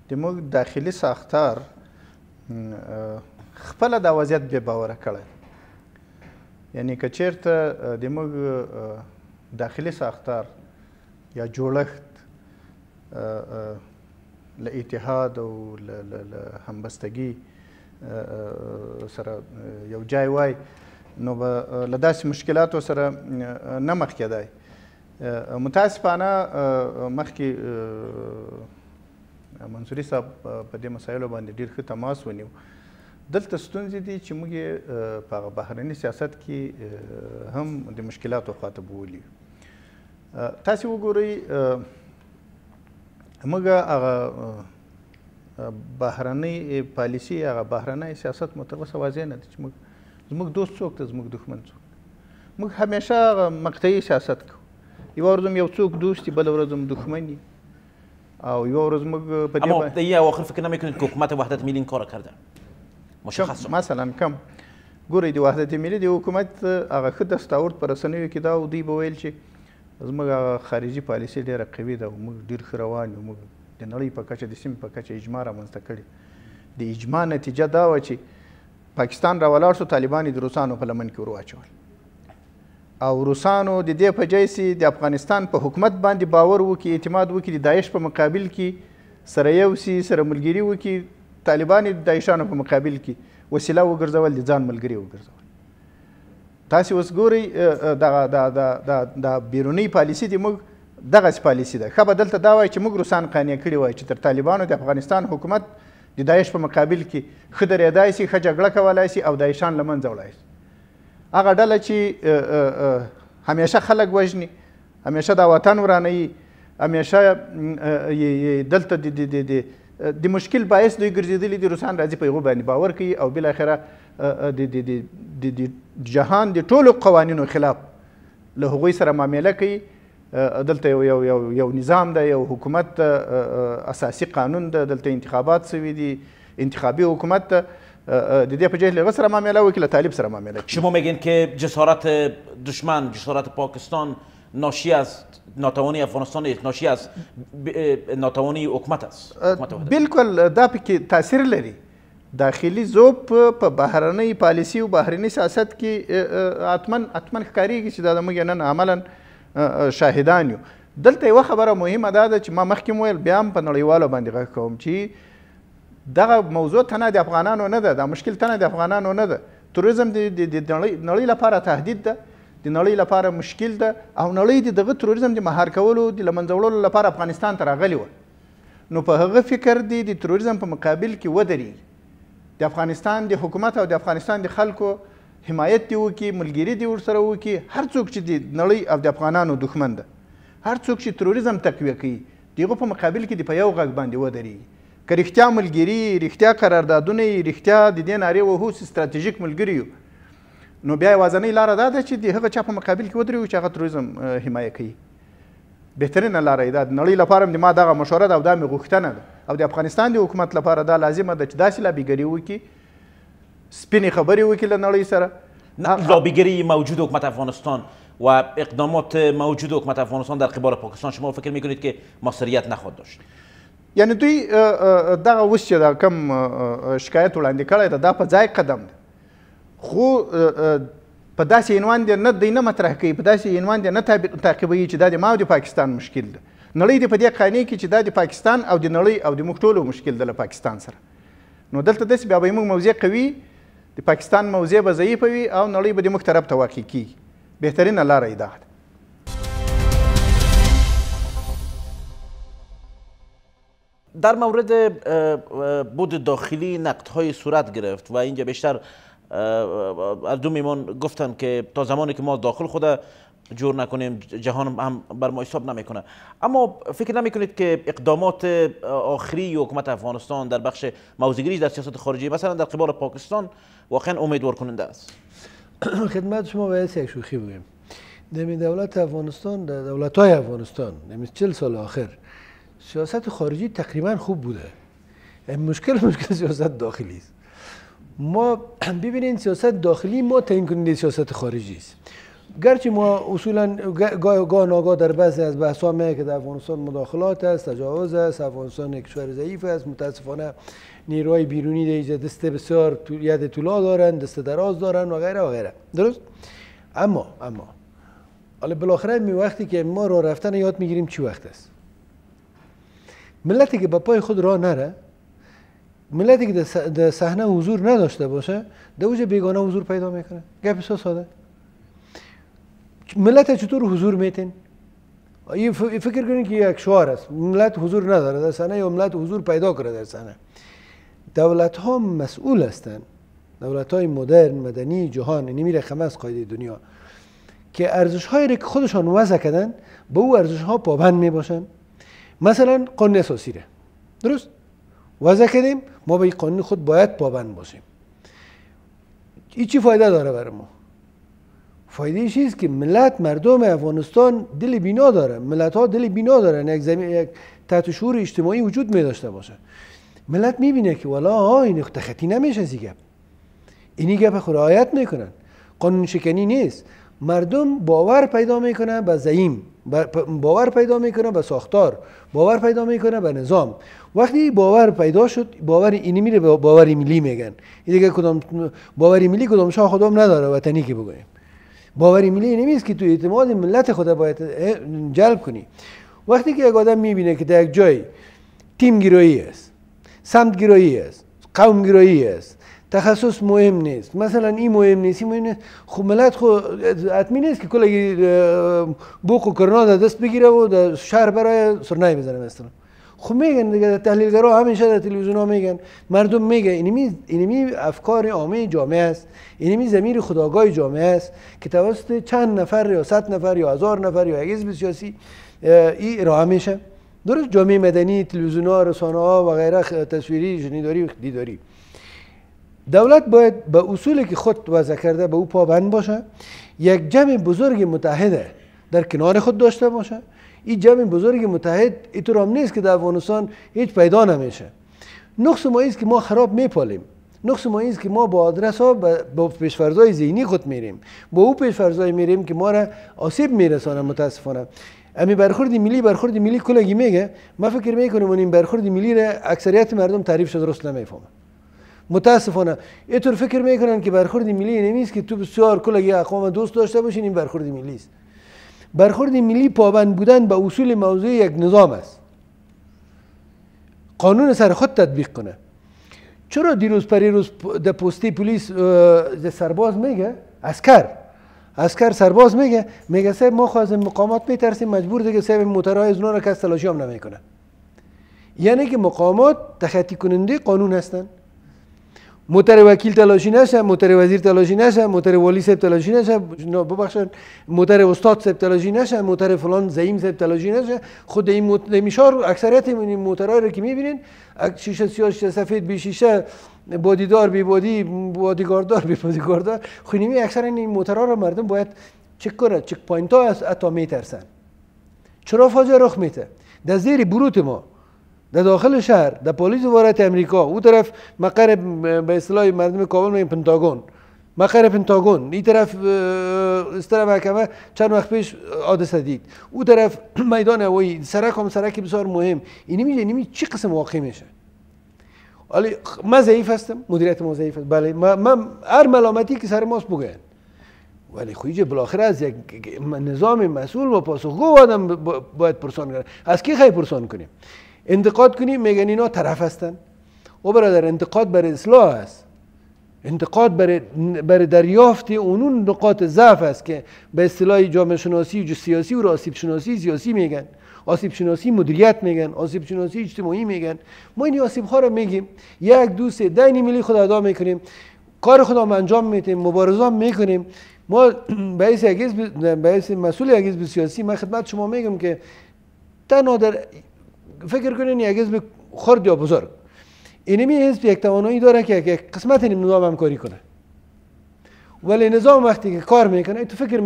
د داخلی ساختار خپله دا وضعیت بباوره کرده. یعنی کچیرته د موږ داخلي ساختار یا جوړښت له اتحاد او له همبستګي سره یو جای وای نو به له داسې مشکلاتو سره نه مخ کېدای متاسفانه مخکې منصوري صاحب په دې مسایلو باندې ډېر ښه تماس ونیو دلته ستونزې دي چې موږ په بهرني سیاست کې هم د مشکلاتو خواته بولی تاسو وګورئ موږ هغه بهرنی پالیسی هغه بهرنی سیاست متوسه واضح نه دي چې موږ زموږ دوست څوک دی زموږ دښمن څوک موږ همیشه هغه مقطعي سیاست کوو یو ورځ یو څوک دوست بل ورځ دښمن دي او یو ورځ موږ په دې اما مقطعي او آخر فکر نمیکنید که حکومت وحدت میل این کار کرده مشخص مثلا کم ګورئ د وحدت ملي د حکومت هغه ښه دستاورد په رسنیو کې دا او دوی به ویل چې زموږ هغه خارجي پالیسي ډېره قوي ده او موږ ډېر ښه روان یو موږ د نړۍ په کچه د سیمې په کچه اجماع رامنځته کړي د اجماع نتیجه دا وه چې پاکستان راولاړ شو طالبان یې د روسانو په لمن کې ور واچول او روسانو د دې په جیسي د افغانستان په حکومت باندې باور وکړي اعتماد وکړي د داعش په مقابل کې سره یو سي سره ملګري وکړي طالبان د داعشانو په مقابل کې وسیله وګرځول د ځان ملګری وګرځول تاسو اوس ګورئ دغه د د د بیرونی پالیسي د موږ دغه پالیسي ده خبر دلته دا وایي چې موږ روسان قانع کړي وای چې تر طالبانو د افغانستان حکومت د داعش په مقابل کې خدرېدای سي خجګړه کولای سي او داعشان لمنځه وړای سي هغه ډله چې همیشه خلک وژني همیشه دا وطن ورانوي همیشه دلته د د مشکل باعث دوی ګرځېدلی دي روسان راځي په هغو باندې باور کوي او بالاخره د د جهان د ټولو قوانینو خلاف له هغوی سره معامله کوي دلته یو یو یو یو نظام دی یو حکومت ده اساسي قانون ده دلته انتخابات سوي دي انتخابي حکومت ده د دې په جهل سره معامله وکړي له طالب سره معامله شما میگین که جسارت دشمن جسارت پاکستان ناشی از ناتوانی افغانستان ناشی از ناتوانی حکومت است بالکل دا پکې تاثیر لري داخلي زوب په بهرنۍ پالیسی او بهرنۍ سیاست کې اتمن اتمن ښکاریږي چې دا موږ نن عملا شاهدان یو دلته یو خبره مهمه ده چې ما مخکې ویل بیا هم په نړیوالو باندې غږ کوم چې دغه موضوع تنه د افغانانو نه ده دا مشکل تنه د افغانانو نه ده توریزم د نړۍ لپاره تهدید ده د نړۍ لپاره مشکل ده او نړۍ د دغه تروریزم د مهار کولو د له منځه لپاره افغانستان ته راغلی و نو په هغه فکر دی د تروریزم په مقابل کې ودرېږي د افغانستان د حکومت او د افغانستان د خلکو حمایت دی وکړي ملګري دی ورسره وکړي هر څوک چې د نړۍ او د افغانانو دښمن ده هر څوک چې تروریزم تقویه کوي د هغو په مقابل کې د په یو غږ باندې ودرېږي که رښتیا ملګري رښتیا قراردادونه رښتیا د دې نارې وهو چې ستراتیژیک ملګري یو نو بیا یوازنۍ لاره دا ده چې د هغه چا په مقابل کې ودرېږو چې هغه تروریزم حمایه کوي بهترینه لاره یې دا د نړۍ لپاره هم ما دغه مشوره ده او دا مې غوښتنه ده او د افغانستان د حکومت لپاره دا لازمه ده چې داسې لابیګري وکړي سپینې خبرې وکړي له نړۍ سره لابیگری موجود حکومت افغانستان و اقدامات موجود حکومت افغانستان در قبال پاکستان شما فکر میکنید که موثریت نخواهد داشت یعنی دوی دغه اوس چې دا کم شکایت وړاندې کړی ده دا په ځای قدم دی خو په داسې عنوان دی نه دی نه مطرح کوي په داسې عنوان دی نه تعقیبوي چې دا د ما او د پاکستان مشکل ده نړۍ د په دې قانع کې چې دا د پاکستان او د نړۍ او د موږ ټولو مشکل ده له پاکستان سره نو دلته داسې بیا به موږ موضع قوي د پاکستان موضع به ضعیفه وي او نړۍ به د موږ طرف ته واقع کیږي بهترینه لاره یې دا ده در مورد بود داخلی نقد های صورت گرفت و اینجا بیشتر از دو میمان گفتن که تا زمانی که ما داخل خود جور نکنیم جهان هم بر ما حساب نمیکنه اما فکر نمیکنید که اقدامات آخری حکومت افغانستان در بخش موضعگیری در سیاست خارجی مثلا در قبال پاکستان واقعا امیدوار کننده است [clears throat] خدمت شما باید یک شوخی بگیم نمی دولت افغانستان در دولت های افغانستان نمی چل سال آخر سیاست خارجی تقریبا خوب بوده مشکل مشکل سیاست داخلی است ما [clears throat] ببینین سیاست داخلی ما تعیین کننده سیاست خارجی است گرچه ما اصولا گاه گاه ناگاه در بعضی از ها میه که در افغانستان مداخلات است تجاوز است افغانستان کشور ضعیف است متاسفانه نیروهای بیرونی اینجا دست بسیار ید طولا دارن دست دراز دارند و غیره و غیره درست اما اما حالا بالاخره می وقتی که ما را رفتن یاد میگیریم چی وقت است ملتی که به پای خود راه نره ملتی که در صحنه حضور نداشته باشه در اوج بیگانه حضور پیدا میکنه گپ سو ساده ملت چطور حضور میتین این فکر کنید که یک شعار است ملت حضور نداره در صحنه یا ملت حضور پیدا کرده در صحنه دولت ها مسئول هستند دولت های مدرن مدنی جهان این میره خمس قاعده دنیا که ارزش هایی که خودشان وضع کردن به او ارزش ها پابند می باشن مثلا قانون اساسی درست وضع کردیم ما به قانون خود باید پابند باشیم این چی فایده داره برای ما فایده است که ملت مردم افغانستان دل بینا داره ملت ها دل بینا دارن یک زمین یک تحت شعور اجتماعی وجود می داشته باشه ملت میبینه که والا ها این نمیشه از اینی گپ خود رعایت میکنن قانون شکنی نیست مردم باور پیدا میکنن به زعیم باور پیدا میکنه به ساختار باور پیدا میکنه به نظام وقتی باور پیدا شد باور اینی میره به باور ملی میگن این دیگه کدام باور ملی کدام شاه خودم نداره وطنی که بگویم باور ملی اینی نیست که تو اعتماد ملت خود باید جلب کنی وقتی که یک آدم میبینه که در یک جای تیم گرایی است سمت گرایی است قوم گرایی است تخصص مهم نیست مثلا این مهم نیست این مهم نیست خب ملت خو نیست که کلی بوق و کرنا در دست بگیره و در شهر برای سرنای بزنه مثلا خب میگن دیگه تحلیلگرا همیشه در تلویزیون ها میگن مردم میگن اینمی اینمی افکار عامه جامعه است اینمی زمیر خداگاه جامعه است که توسط چند نفر یا صد نفر یا هزار نفر یا یک سیاسی این راه میشه درست جامعه مدنی تلویزیون ها رسانه ها و غیره تصویری شنیداری دیداری دولت باید به با اصولی که خود وضع کرده به او پابند باشه یک جمع بزرگ متحده در کنار خود داشته باشه این جمع بزرگ متحد اترام نیست که در افغانستان هیچ پیدا نمیشه نقص ما است که ما خراب میپالیم نقص ما است که ما با آدرس ها با پیشفرزای ذهنی خود میریم با او پیشفرزای میریم که ما را آسیب میرسانه متاسفانه امی برخورد ملی برخورد ملی کلگی میگه ما فکر اون این برخورد ملی را اکثریت مردم تعریف شده درست نمیفهمه متاسفانه اینطور فکر میکنن که برخورد ملی نیست که تو بسیار کل اگه اقوام دوست داشته باشین این برخورد ملی است برخورد ملی پابند بودن به اصول موضوع یک نظام است قانون سر خود تطبیق کنه چرا دیروز پریروز در پستی پلیس سرباز میگه اسکر اسکر سرباز میگه میگه سه ما خواهد مقامات میترسیم مجبور دیگه سه موترهای از را کس تلاشی هم نمیکنه یعنی که مقامات تخطی کننده قانون هستند موتر وکیل تلاشی نشه موتر وزیر تلاشی نشه موتر والی سب تلاشی نشه ببخشید موتر استاد سب تلاشی نشه موتر فلان زعیم سب تلاشی نشه خود این نمیشار اکثریت این موترها رو که میبینین شیشه سیاه شیشه سفید بی شیشه بادیدار بی بادی بادیگاردار بی بادیگاردار خونیمی اکثر این موترها رو مردم باید چک کنه چک پوینت ها از میترسن چرا فاجعه رخ میته ؟ در زیر بروت ما در داخل شهر در پلیس وارد امریکا او طرف مقر به اصطلاح مردم کابل میگن پنتاگون مقر پنتاگون این طرف استر محکمه چند وقت پیش حادثه دید او طرف [clears throat] میدان هوایی سرک هم سرک بسیار مهم این اینی چی قسم واقع میشه ولی ما ضعیف هستم مدیریت ما ضعیف است بله من هر ملامتی که سر ماست بگن ولی خویج بالاخره از یک نظام مسئول و پاسخگو آدم باید پرسان کنه از کی خیلی پرسان کنیم انتقاد کنی میگن اینا طرف هستن او برادر انتقاد بر اصلاح است انتقاد برای, بر دریافت اونون نقاط ضعف است که به اصطلاح جامعه شناسی و سیاسی و آسیب شناسی سیاسی میگن آسیب شناسی مدیریت میگن آسیب شناسی اجتماعی میگن ما این آسیب ها رو میگیم یک دو سه ده ملی خود ادا میکنیم کار هم انجام میتیم مبارزه میکنیم ما به [clears throat] به مسئول اگز سیاسی من خدمت شما میگم که تنها در فکر کنین یک حزب خرد یا بزرگ اینمی حزب یک توانایی داره که یک قسمت نظام هم کاری کنه ولی نظام وقتی که کار میکنه تو فکر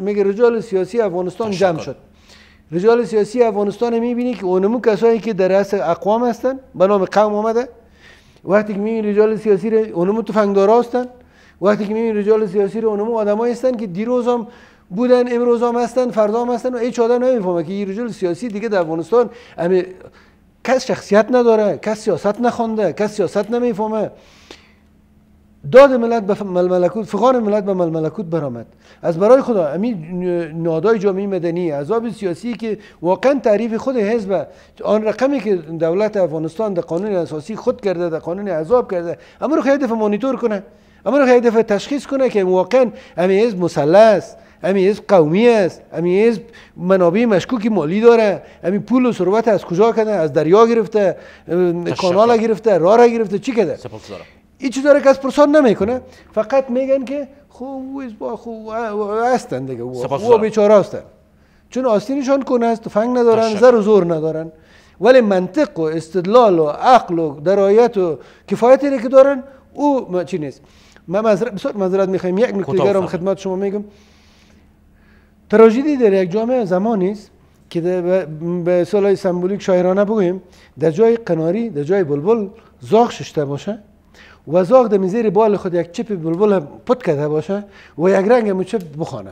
میگه رجال سیاسی افغانستان جمع شد رجال سیاسی افغانستان میبینی که اونمو کسایی که در اصل اقوام هستن به نام قوم آمده وقتی که میبینی رجال سیاسی اونمو تفنگدارا هستن وقتی که میبینی رجال سیاسی رو اونمو آدمایی هستن که دیروز بودن امروز هم هستن فردا هم هستن و هیچ آدم نمیفهمه که این رجل سیاسی دیگه در افغانستان امی یعنی کس شخصیت نداره کس سیاست نخونده کس سیاست نمیفهمه داد ملت به ململکوت فغان ملت به ململکوت برآمد از برای خدا امی نادای جامعه مدنی عذاب سیاسی که واقعا تعریف خود حزب آن رقمی که دولت افغانستان در قانون اساسی خود کرده در قانون عذاب کرده امرو رو دفعه مانیتور کنه امرو رو تشخیص کنه که واقعا امی حزب مسلح امی از قومی است امی از منابع مشکوک مالی داره امی پول و ثروت از کجا کنه از دریا گرفته کانال گرفته راه را گرفته چی کرده این چیزا را کس پرسان نمیکنه فقط میگن که خب با خوب هستن دیگه او بیچاره هستن چون آستینشان کنه است فنگ ندارن زر و زور ندارن ولی منطق و استدلال و عقل و درایت و کفایتی که دارن او چی نیست من مزرد میخوام، یک نکته دیگر خدمت شما میگم تراژدی در یک جامعه زمانی است که به سالای سمبولیک شاعرانه بگویم در جای قناری در جای بلبل زاغ ششته باشه و زاغ در زیر بال خود یک چپ بلبل هم پت کرده باشه و یک رنگ هم چپ بخوانه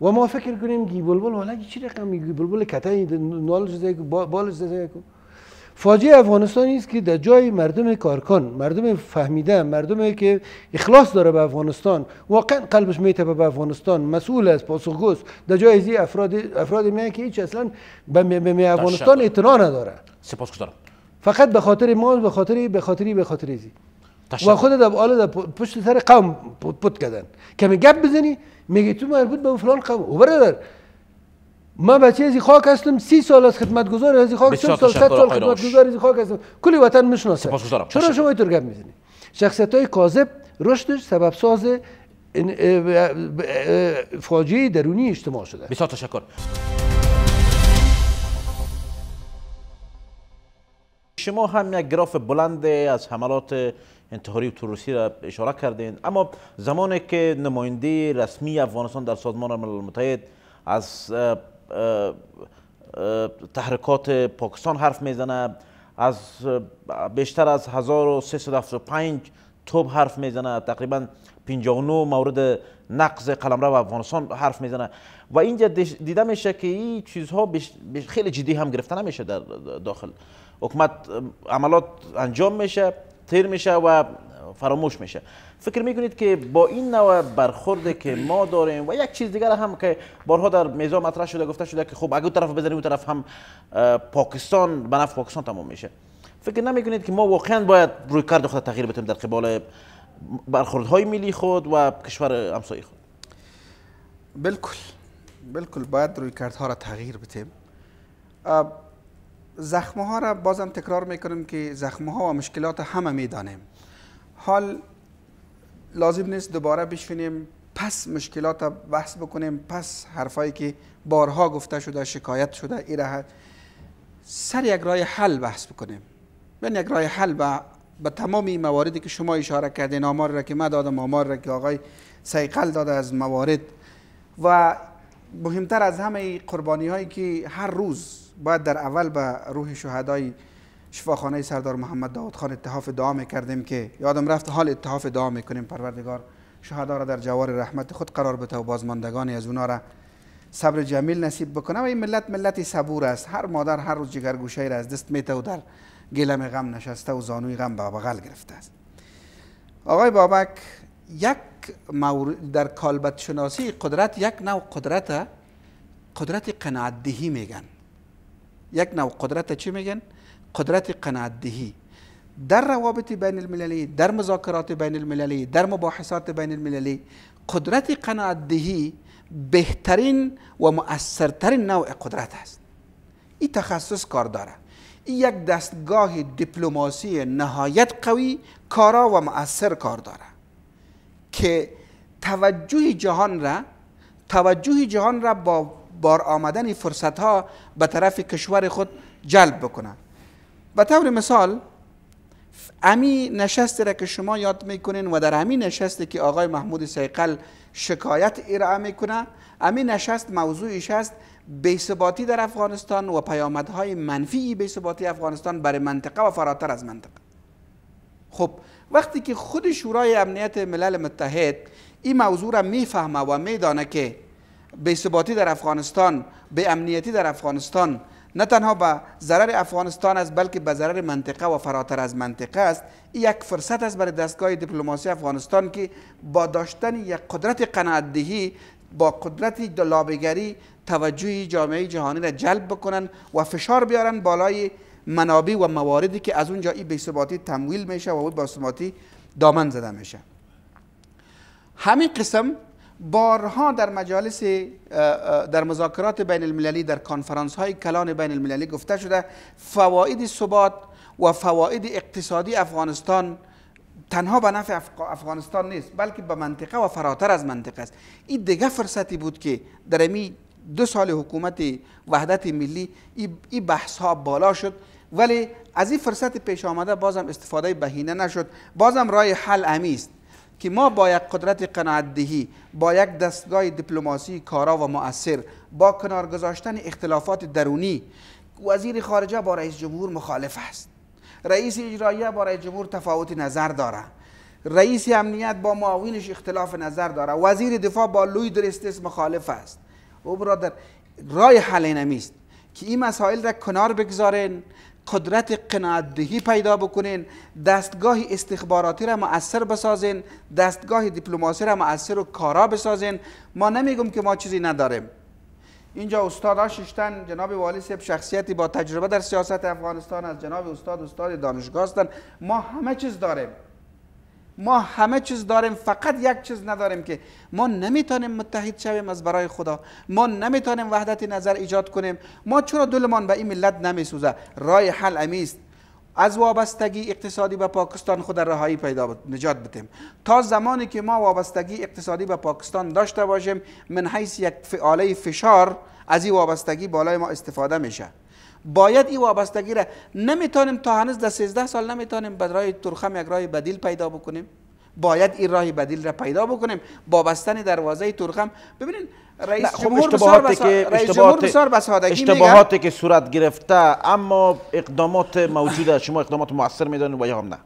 و ما فکر کنیم که بلبل ولی چی رقم بلبل کتای نالش بال بالش که. فاجعه افغانستان است که در جای مردم کارکن مردم فهمیده مردمی که اخلاص داره به افغانستان واقعا قلبش میتپه به افغانستان مسئول است پاسخگوست در جای زی افراد افراد میان که هیچ اصلا به افغانستان اعتنا نداره سپاسگزارم فقط به خاطر ما به خاطر به خاطر به خاطر زی و خود در حالا پشت سر قوم پت کردن کمی گپ بزنی میگه تو مربوط به فلان قوم او برادر ما بچه ازی خاک هستم سی سال از خدمتگذار ازی خاک سی سال ست سال خدمتگزار از خاک هستم کلی وطن میشناسه چرا شما اینطور گپ میزنید شخصیت های کاذب رشدش سبب ساز فاجعه درونی اجتماع شده بسیار تشکر شما هم یک گراف بلند از حملات انتحاری و تروریستی را اشاره کردین اما زمانی که نماینده رسمی افغانستان در سازمان ملل متحد از تحرکات پاکستان حرف میزنه از بیشتر از 1375 توب حرف میزنه تقریبا 59 مورد نقض قلمرو افغانستان حرف میزنه و اینجا دیده میشه که این چیزها خیلی جدی هم گرفته نمیشه در داخل حکومت عملات انجام میشه تیر میشه و فراموش میشه فکر میکنید که با این نوع برخورد که ما داریم و یک چیز دیگر هم که بارها در میزا مطرح شده گفته شده که خب اگه طرف بزنیم اون طرف هم پاکستان به پاکستان تمام میشه فکر نمیکنید که ما واقعا باید روی کرد خود تغییر بتیم در قبال های ملی خود و کشور همسایه خود بالکل بالکل باید روی ها را تغییر بتیم زخمه ها را بازم تکرار میکنم که زخمه ها و مشکلات همه میدانیم حال لازم نیست دوباره بشینیم پس مشکلات بحث بکنیم پس حرفایی که بارها گفته شده شکایت شده را سر یک رای حل بحث بکنیم من یک رای حل با به تمام مواردی که شما اشاره کردین آمار را که من دادم آمار را که آقای سیقل داده از موارد و مهمتر از همه قربانی هایی که هر روز باید در اول به روح شهدای شفاخانه سردار محمد داود خان اتحاف دعا می کردیم که یادم رفت حال اتحاف دعا می کنیم پروردگار شهدا را در جوار رحمت خود قرار بده و بازماندگان از اونا را صبر جمیل نصیب بکنه و این ملت ملتی صبور است هر مادر هر روز جگر جگرگوشه را از دست میته و در گلم غم نشسته و زانوی غم به بغل گرفته است آقای بابک یک مورد در کالبت شناسی قدرت یک نوع قدرت قدرت قناعت دهی میگن یک نوع قدرت چی میگن قدرت قناعت دهی در روابط بین المللی در مذاکرات بین المللی در مباحثات بین المللی قدرت قناعت دهی بهترین و مؤثرترین نوع قدرت است این تخصص کار داره این یک دستگاه دیپلماسی نهایت قوی کارا و مؤثر کار داره که توجه جهان را توجه جهان را با بار آمدن فرصت ها به طرف کشور خود جلب بکنه به طور مثال امی نشستی را که شما یاد میکنین و در امی نشستی که آقای محمود سیقل شکایت ارائه میکنه امی نشست موضوعش است بیثباتی در افغانستان و پیامدهای منفی بیثباتی افغانستان برای منطقه و فراتر از منطقه خب وقتی که خود شورای امنیت ملل متحد این موضوع را میفهمه و میدانه که بیثباتی در افغانستان به امنیتی در افغانستان نه تنها به ضرر افغانستان است بلکه به ضرر منطقه و فراتر از منطقه است یک فرصت است برای دستگاه دیپلماسی افغانستان که با داشتن یک قدرت دهی با قدرت لابیگری توجه جامعه جهانی را جلب بکنن و فشار بیارن بالای منابع و مواردی که از اونجا این بی‌ثباتی تمویل میشه و اون دامن زده میشه همین قسم بارها در مجالس در مذاکرات بین المللی در کانفرانس های کلان بین المللی گفته شده فواید ثبات و فواید اقتصادی افغانستان تنها به نفع افغانستان نیست بلکه به منطقه و فراتر از منطقه است این دیگه فرصتی بود که در امی دو سال حکومت وحدت ملی این بحث ها بالا شد ولی از این فرصت پیش آمده بازم استفاده بهینه نشد بازم رای حل امی است که ما با یک قدرت دهی با یک دستگاه دیپلماسی کارا و مؤثر با کنار گذاشتن اختلافات درونی وزیر خارجه با رئیس جمهور مخالف است رئیس اجرایی با رئیس جمهور تفاوت نظر داره رئیس امنیت با معاونش اختلاف نظر داره وزیر دفاع با لوی درستس مخالف است او برادر رای حل نمیست که این مسائل را کنار بگذارین قدرت قناعتدهی پیدا بکنین دستگاه استخباراتی را مؤثر بسازین دستگاه دیپلماسی را مؤثر و کارا بسازین ما نمیگم که ما چیزی نداریم اینجا استاد ششتن جناب والی سب شخصیتی با تجربه در سیاست افغانستان از جناب استاد استاد دانشگاه هستن ما همه چیز داریم ما همه چیز داریم فقط یک چیز نداریم که ما نمیتونیم متحد شویم از برای خدا ما نمیتونیم وحدت نظر ایجاد کنیم ما چرا دلمان به این ملت نمیسوزه رای حل امیست از وابستگی اقتصادی به پاکستان خود رهایی پیدا نجات بتیم تا زمانی که ما وابستگی اقتصادی به پاکستان داشته باشیم من حیث یک فعاله فشار از این وابستگی بالای ما استفاده میشه باید این وابستگی را نمیتونیم تا هنوز در 13 سال نمیتونیم به راه ترخم یک راه بدیل پیدا بکنیم باید این راه بدیل را پیدا بکنیم با بستن دروازه ترخم ببینید رئیس خب، جمهور بسیار بسا... اشتباهاتی که صورت گرفته اما اقدامات موجوده شما اقدامات موثر میدانید و یا هم نه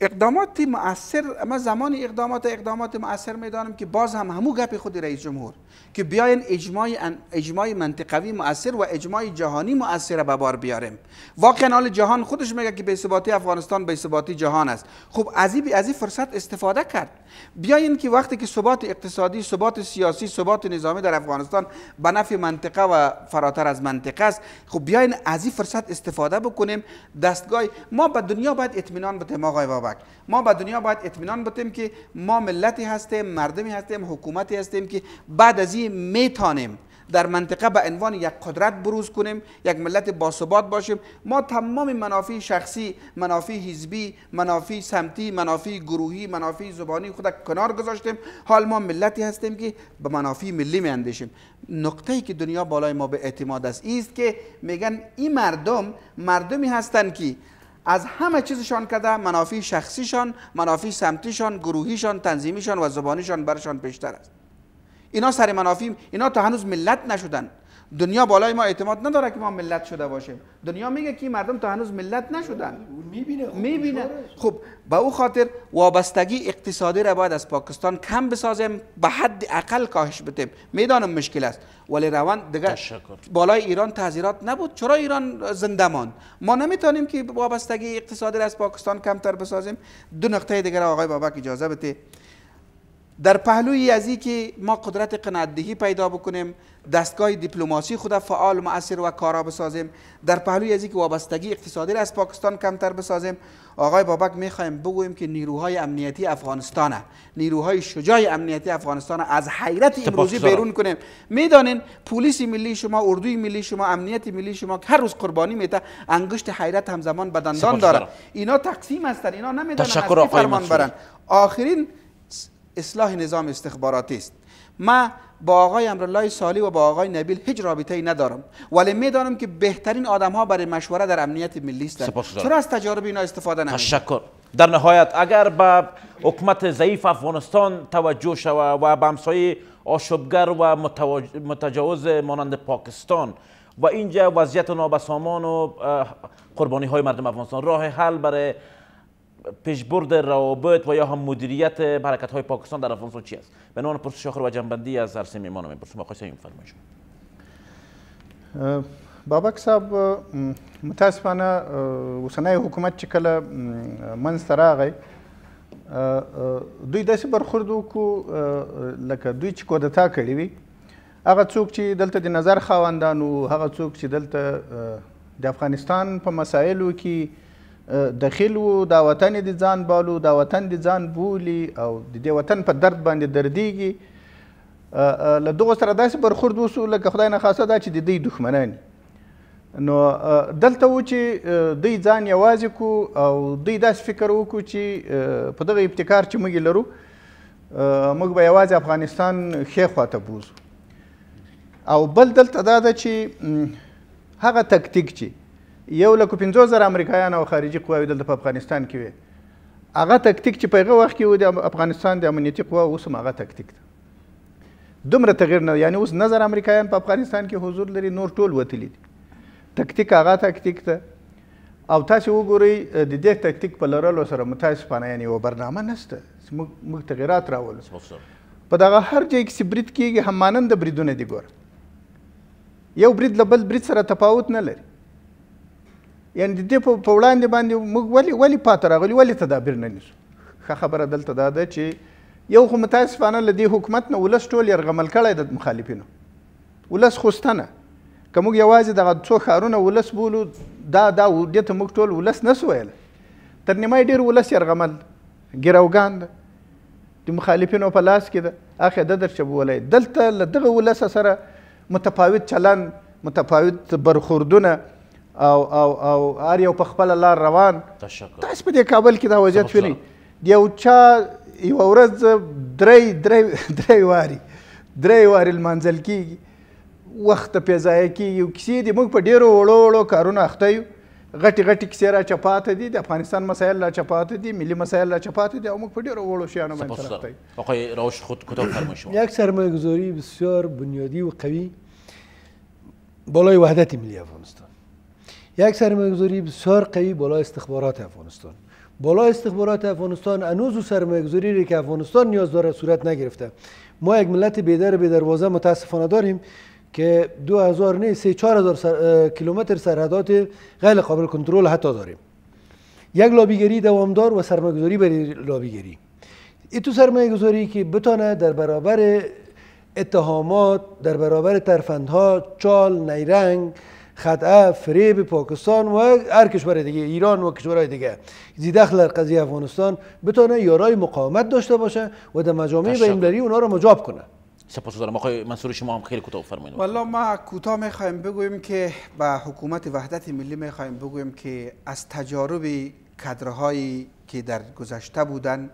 اقدامات مؤثر ما زمان اقدامات اقدامات مؤثر میدانم که باز هم همو گپ خود رئیس جمهور که بیاین اجماع اجماع منطقوی مؤثر و اجماع جهانی مؤثر به بار بیاریم واقعا حال جهان خودش میگه که به ثباتی افغانستان به ثباتی جهان است خب از این فرصت استفاده کرد بیاین که وقتی که ثبات اقتصادی ثبات سیاسی ثبات نظامی در افغانستان به نفع منطقه و فراتر از منطقه است خب بیاین از این فرصت استفاده بکنیم دستگاه ما به دنیا باید اطمینان و ما به دنیا باید اطمینان بتیم که ما ملتی هستیم مردمی هستیم حکومتی هستیم که بعد از این میتانیم در منطقه به عنوان یک قدرت بروز کنیم یک ملت باثبات باشیم ما تمام منافع شخصی منافع حزبی منافع سمتی منافع گروهی منافع زبانی خود کنار گذاشتیم حال ما ملتی هستیم که به منافع ملی می اندیشیم نقطه ای که دنیا بالای ما به اعتماد است است که میگن این مردم مردمی هستند که از همه چیزشان کده منافع شخصیشان منافع سمتیشان گروهیشان تنظیمیشان و زبانیشان برشان بیشتر است اینا سر منافع اینا تا هنوز ملت نشدن دنیا بالای ما اعتماد نداره که ما ملت شده باشیم دنیا میگه که مردم تا هنوز ملت نشدن میبینه خب به خب، او خاطر وابستگی اقتصادی را باید از پاکستان کم بسازیم به حد اقل کاهش بدیم میدانم مشکل است ولی روان دیگه بالای ایران تعذیرات نبود چرا ایران زنده ماند ما نمیتونیم که وابستگی اقتصادی را از پاکستان کمتر بسازیم دو نقطه دیگر آقای بابک اجازه بده در پهلوی ازی که ما قدرت قناعتدهی پیدا بکنیم دستگاه دیپلماسی خود فعال مؤثر و کارا بسازیم در پهلوی ازی که وابستگی اقتصادی را از پاکستان کمتر بسازیم آقای بابک میخوایم بگویم که نیروهای امنیتی افغانستان نیروهای شجاع امنیتی افغانستان از حیرت امروزی بیرون کنیم میدانین پلیس ملی شما اردو ملی شما امنیت ملی شما هر روز قربانی میته انگشت حیرت همزمان به دندان داره اینا تقسیم هستن اینا نمیدونن تشکر آقای آخرین اصلاح نظام استخباراتی است ما با آقای امرالله سالی و با آقای نبیل هیچ رابطه ای ندارم ولی میدانم که بهترین آدم ها برای مشوره در امنیت ملی است چرا از تجارب اینا استفاده از تشکر در نهایت اگر به حکمت ضعیف افغانستان توجه شود و به همسایه آشوبگر و متجاوز مانند پاکستان و اینجا وضعیت نابسامان و قربانی های مردم افغانستان راه حل برای پیشبرد روابط و یا هم مدیریت حرکت های پاکستان در افغانستان چی است به نام پرسش آخر و جنبندی از هر سه میمان میپرسم آقای سیم فرمایید بابک صاحب متاسفانه اوسنۍ حکومت چې کله منځته راغی دوی داسې برخورد وکړو لکه دوی چې کودتا کړې وي هغه څوک چې دلته د نظر خاوندان و هغه څوک چې دلته د افغانستان په مسایلو کې دخیل وو دا وطن دې ځان بالو دا وطن دې ځان بولي او د دې وطن په درد باندې دردیږي له دغو سره داسې برخورد وسو لکه خدای نه خاصه دا چې د دوی دښمنان نو دلته و چې دوی ځان یوازې کو او دوی داسې فکر وکړو چې په دغه ابتکار چې موږ لرو موږ به یوازې افغانستان ښې خواته بوزو او بل دلته دا ده چې هغه تکتیک چې یو لکه 50000 امریکایان او خارجي قواوې دلته په افغانستان کې وي هغه تکتیک چې په هغه وخت کې و د افغانستان د امنیتي قوا اوس هم هغه تکتیک ده دومره تغیر نه یعنی اوس نظر امریکایان په افغانستان کې حضور لري نور ټول وتلی دي تکتیک هغه تکتیک ده او تاسو وګورئ د دې تکتیک په لرلو سره متاسفانه یعنی و برنامه نشته موږ تغیرات راولو په دغه هر ځای کې چې برید کېږي همانند بریدونه دي ګوره یو برید له بل برید سره تفاوت نه لري یعنی د دې په وړاندې باندې موږ ولې ولې پاتې راغلي ولې تدابیر نه نیسو ښه خبره دلته دا ده چې یو خو متاسفانه له دې حکومت نه ولس ټول یرغمل کړی د مخالفینو ولس خوستنه که موږ یوازې دغه څو ښارونه ولس بولو دا دا دې ته موږ ټول ولس نسو ویلی تر نیمای ډېر ولس یرغمل ګیروګان ده د مخالفینو په لاس کې ده اخر د در چبولی دلته له دغه ولسه سره متفاوت چلند متفاوت برخوردونه او او او هر یو په خپل لار روان تشکر تاسو په دې کابل کې دا وضعیت وینئ د یو چا یوه ورځ درې درې درې واري درې واري لمانځل کېږي وخت پې ضایع کېږي او کیسې دي موږ په ډېرو وړو وړو کارونه اخته یو غټي غټي کیسې را چپاته دي د افغانستان مسایل را چپاته دي ملي مسایل را چپاته دي او موږ په ډېرو وړو شیانو باندې طرف دي آقای راوش خود کوتاه فرمایشون یک سرمایه‌گذاری بسیار بنیادی و قوی بالای وحدت ملی افغانستان یک سرمایه‌گذاری بسیار قوی بالا استخبارات افغانستان بالا استخبارات افغانستان انوز و سرمایه‌گذاری که افغانستان نیاز داره صورت نگرفته ما یک ملت بیدر بیدروازه متاسفانه داریم که دو نه سه کیلومتر سرحدات غیر قابل کنترل حتی داریم یک لابیگری دوامدار و سرمایه‌گذاری برای لابیگری این تو سرمایه که بتانه در برابر اتهامات در برابر ترفندها چال نیرنگ خطا فریب پاکستان و هر کشور دیگه ایران و کشورهای دیگه زیدخل در قضیه افغانستان بتونه یارای مقاومت داشته باشه و در مجامع المللی اونها رو مجاب کنه سپاسگزارم آقای منصور شما هم خیلی کوتاه فرمایید والله ما کوتاه میخوایم بگوییم که به حکومت وحدت ملی میخوایم بگوییم که از تجارب کادرهایی که در گذشته بودن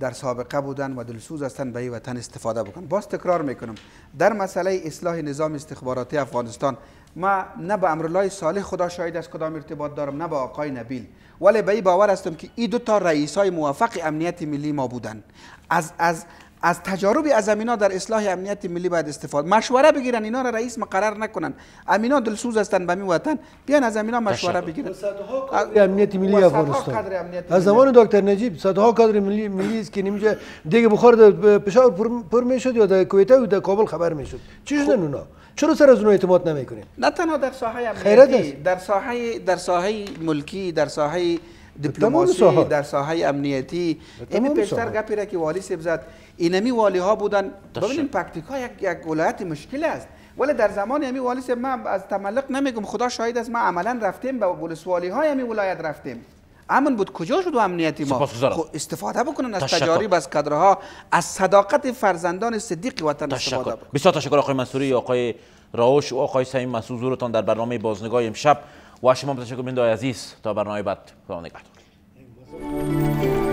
در سابقه بودن و دلسوز هستند به وطن استفاده بکن باز تکرار میکنم در مسئله اصلاح نظام استخباراتی افغانستان ما نه به امرالله صالح خدا شاید از کدام ارتباط دارم نه به آقای نبیل ولی به این باور هستم که این دو تا رئیس های موفق امنیت ملی ما بودن از از از تجارب از امینا در اصلاح امنیت ملی باید استفاده مشوره بگیرن اینا را رئیس مقرر نکنن امینا دلسوز هستن به می وطن بیان از امینا مشوره بگیرن خب، کادر امنیت ملی خب، افغانستان از زمان دکتر نجیب صدها کادر ملی ملی است که نمیشه دیگه بخار پشاور پر, پر میشد یا در کویت و در کابل خبر میشد چی شده خب. اونا چرا سر از اون اعتماد نمیکنین؟ نه تنها در ساحه امنیتی در ساحه در ساحه ملکی در ساحه دیپلماسی در ساحه امنیتی این پیشتر گپی را که والی سیب زد اینمی والی ها بودن ببینید پکتیکا یک یک ولایت مشکل است ولی در زمان امی والی سیب من از تملق نمیگم خدا شاید است ما عملا رفتیم به بولس والی های امی ولایت رفتیم امن بود کجا شد و امنیتی ما خب استفاده بکنن از تجاری از کدرها از صداقت فرزندان صدیق وطن استفاده بکنن بسیار تشکر آقای منصوری آقای راوش و آقای سعیم مسعود زورتان در برنامه بازنگاه امشب و از شما تشکر میکنم عزیز تا برنامه بعد خدا نگهدار